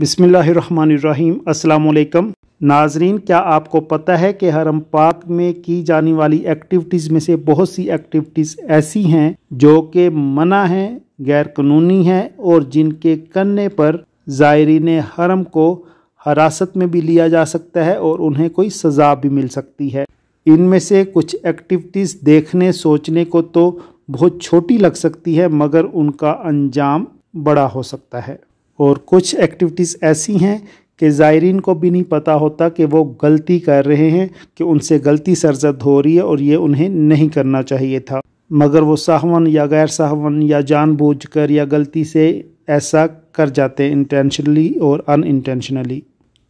बिसमीम् अल्लाम नाजरीन क्या आपको पता है कि हरम पाक में की जाने वाली एक्टिविटीज़ में से बहुत सी एक्टिविटीज़ ऐसी हैं जो कि मना हैं गैर कानूनी हैं और जिनके करने पर ज़ायरीन हरम को हरासत में भी लिया जा सकता है और उन्हें कोई सज़ा भी मिल सकती है इनमें से कुछ एक्टिविटीज़ देखने सोचने को तो बहुत छोटी लग सकती है मगर उनका अंजाम बड़ा हो सकता है और कुछ एक्टिविटीज़ ऐसी हैं कि ज़ायरीन को भी नहीं पता होता कि वो गलती कर रहे हैं कि उनसे गलती सरजद हो रही है और ये उन्हें नहीं करना चाहिए था मगर वो साहवन या गैर साहवन या जानबूझकर या गलती से ऐसा कर जाते हैं इंटेंशनली और अनइंटेंशनली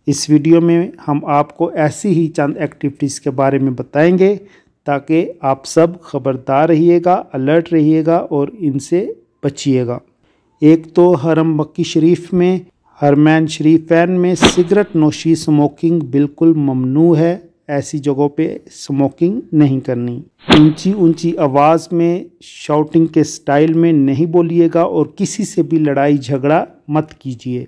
इस वीडियो में हम आपको ऐसी ही चंद एक्टिविटीज़ के बारे में बताएंगे ताकि आप सब खबरदार रहिएगा अलर्ट रहिएगा और इनसे बचिएगा एक तो हरम मक्की शरीफ में हरमैन शरीफैन में सिगरेट नोशी स्मोकिंग बिल्कुल ममनू है ऐसी जगहों पे स्मोकिंग नहीं करनी ऊंची ऊंची आवाज़ में शाउटिंग के स्टाइल में नहीं बोलिएगा और किसी से भी लड़ाई झगड़ा मत कीजिए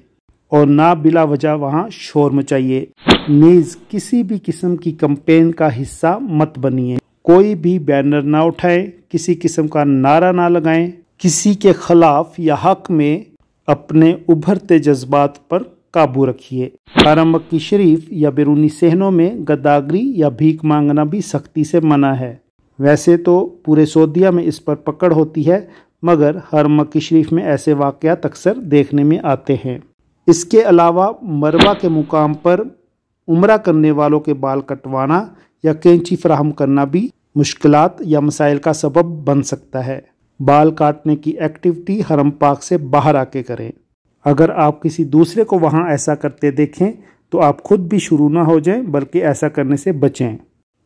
और ना बिला वजह वहाँ शोर मचाइए नीज किसी भी किस्म की कंपेन का हिस्सा मत बनिए कोई भी बैनर ना उठाएं किसी किस्म का नारा ना लगाएं किसी के खिलाफ या हक में अपने उभरते जज्बात पर काबू रखिए की शरीफ या बिरूनी सहनों में गदागरी या भीख मांगना भी सख्ती से मना है वैसे तो पूरे सऊदिया में इस पर पकड़ होती है मगर हर मक्की शरीफ में ऐसे वाक़ात अक्सर देखने में आते हैं इसके अलावा मरवा के मुकाम पर उम्र करने वालों के बाल कटवाना या कैंची फ्राहम करना भी मुश्किलात या मसाइल का सबब बन सकता है बाल काटने की एक्टिविटी हरम पाक से बाहर आके करें अगर आप किसी दूसरे को वहाँ ऐसा करते देखें तो आप खुद भी शुरू ना हो जाएं बल्कि ऐसा करने से बचें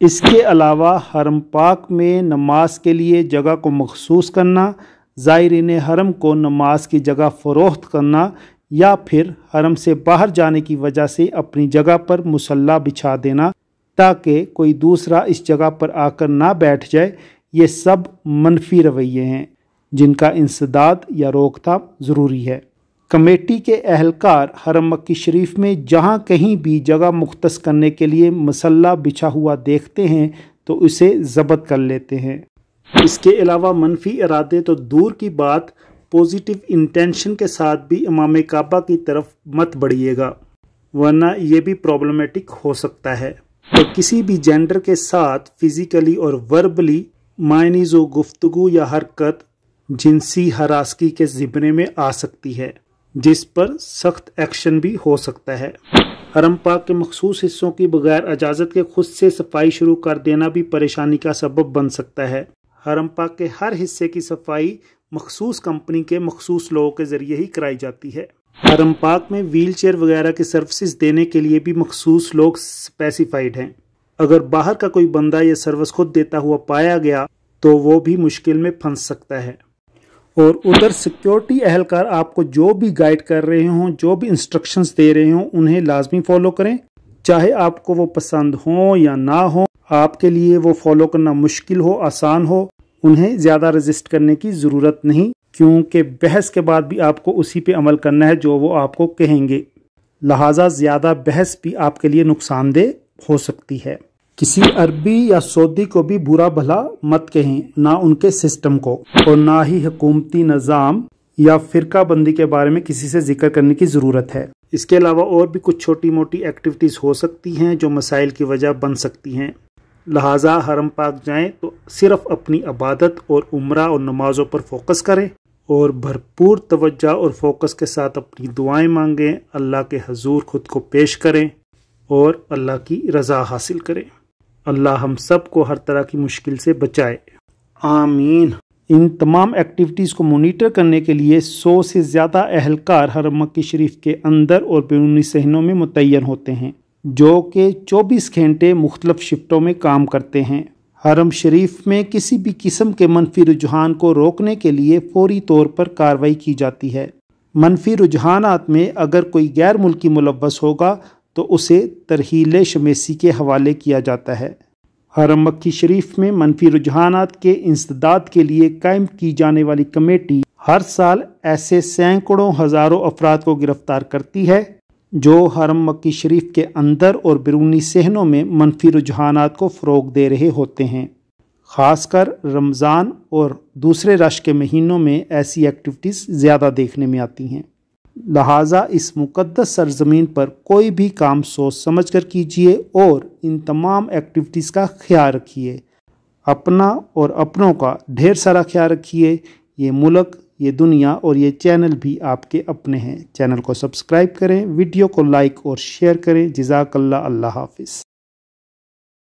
इसके अलावा हरम पाक में नमाज के लिए जगह को मखसूस करना ज़ायरीन हरम को नमाज की जगह फ़रोख्त करना या फिर हरम से बाहर जाने की वजह से अपनी जगह पर मुसल्ला बिछा देना ताकि कोई दूसरा इस जगह पर आकर ना बैठ जाए ये सब मनफी रवैये हैं जिनका इंसदाद या रोकथाम ज़रूरी है कमेटी के अहलकार हरम मक्की शरीफ में जहाँ कहीं भी जगह मुख्त करने के लिए मसल्ला बिछा हुआ देखते हैं तो उसे जबत कर लेते हैं इसके अलावा मनफी इरादे तो दूर की बात पॉजिटिव इंटेंशन के साथ भी इमाम काबा की तरफ मत बढ़िएगा वरना ये भी प्रॉब्लमेटिक हो सकता है तो किसी भी जेंडर के साथ फिज़िकली और वर्बली मायनी जो गुफ्तगु या हरकत जिनसी हरासगी के ज़िबने में आ सकती है जिस पर सख्त एक्शन भी हो सकता है हरम पाक के मखसूस हिस्सों की बगैर इजाज़त के खुद से सफाई शुरू कर देना भी परेशानी का सबब बन सकता है हरम पाक के हर हिस्से की सफाई मखसूस कंपनी के मखसूस लोगों के ज़रिए ही कराई जाती है हरम पाक में व्हील चेयर वगैरह की सर्विस देने के लिए भी मखसूस लोग स्पेसिफाइड हैं अगर बाहर का कोई बंदा यह सर्विस खुद देता हुआ पाया गया तो वो भी मुश्किल में फंस सकता है और उधर सिक्योरिटी अहलकार आपको जो भी गाइड कर रहे हों जो भी इंस्ट्रक्शंस दे रहे हों उन्हें लाजमी फॉलो करें चाहे आपको वो पसंद हो या ना हो आपके लिए वो फॉलो करना मुश्किल हो आसान हो उन्हें ज़्यादा रजिस्ट करने की ज़रूरत नहीं क्योंकि बहस के बाद भी आपको उसी पे अमल करना है जो वो आपको कहेंगे लिहाजा ज़्यादा बहस भी आपके लिए नुकसानदेह हो सकती है किसी अरबी या सऊदी को भी बुरा भला मत कहें ना उनके सिस्टम को और ना ही हुकूमती निज़ाम या फ़िरका बंदी के बारे में किसी से जिक्र करने की ज़रूरत है इसके अलावा और भी कुछ छोटी मोटी एक्टिविटीज़ हो सकती हैं जो मसाइल की वजह बन सकती हैं लिहाजा हरम पाक जाएं तो सिर्फ अपनी इबादत और उम्र और नमाजों पर फोकस करें और भरपूर तवज्जा और फोकस के साथ अपनी दुआएं मांगें अल्लाह के हजूर खुद को पेश करें और अल्लाह की रज़ा हासिल करें अल्लाह हम सब को हर तरह की मुश्किल से बचाए आमीन इन तमाम एक्टिविटीज़ को मोनीटर करने के लिए 100 से ज़्यादा अहलकार हर मक्की शरीफ के अंदर और बैरूनी सहनों में मुतन होते हैं जो कि 24 घंटे मुख्तलफ शिफ्टों में काम करते हैं हरम शरीफ में किसी भी किस्म के मनफी रुझान को रोकने के लिए फौरी तौर पर कार्रवाई की जाती है मनफी रुझाना में अगर कोई गैर मुल्की मुलवस होगा तो उसे तरहील शमेसी के हवाले किया जाता है हरम मक्की शरीफ में मनफी रुझान के इंसदाद के लिए कायम की जाने वाली कमेटी हर साल ऐसे सैकड़ों हज़ारों अफराद को गिरफ्तार करती है जो हरम मक्की शरीफ के अंदर और बिरूनी सहनों में मनफी रुझान को फ़रोग दे रहे होते हैं ख़ासकर रमज़ान और दूसरे रश के महीनों में ऐसी एक्टिविटीज़ ज़्यादा देखने में आती हैं लिहाजा इस मुक़दस सरजमीन पर कोई भी काम सोच समझ कर कीजिए और इन तमाम एक्टिविटीज़ का ख्याल रखिए अपना और अपनों का ढेर सारा ख्याल रखिए ये मुल्क ये दुनिया और ये चैनल भी आपके अपने हैं चैनल को सब्सक्राइब करें वीडियो को लाइक और शेयर करें जजाकल्ला अल्लाह हाफिज़